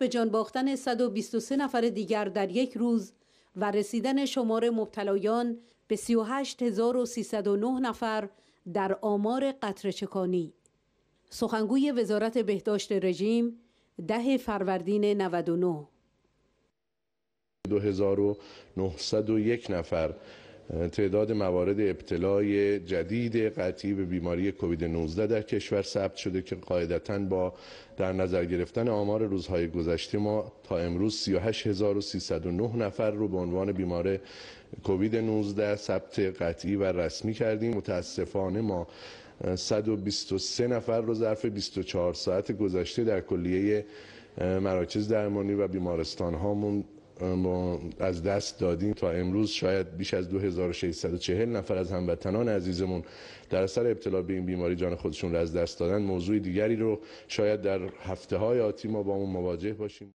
به جان باختن 123 نفر دیگر در یک روز و رسیدن شمار مبتلایان به 38309 نفر در آمار قطر چکانی سخنگوی وزارت بهداشت رژیم ده فروردین 99 2901 نفر تعداد موارد ابتلای جدید قطعی به بیماری کووید 19 در کشور ثبت شده که قاعدتا با در نظر گرفتن آمار روزهای گذشته ما تا امروز 38309 نفر رو به عنوان بیمار کووید 19 ثبت قطعی و رسمی کردیم متاسفانه ما 123 نفر رو ظرف 24 ساعت گذشته در کلیه مراکز درمانی و بیمارستان هامون ما از دست دادیم تا امروز شاید بیش از 2640 نفر از هموطنان عزیزمون در اثر ابتلا به این بیماری جان خودشون را از دست دادن موضوع دیگری رو شاید در هفته های آتی ما با اون مواجه باشیم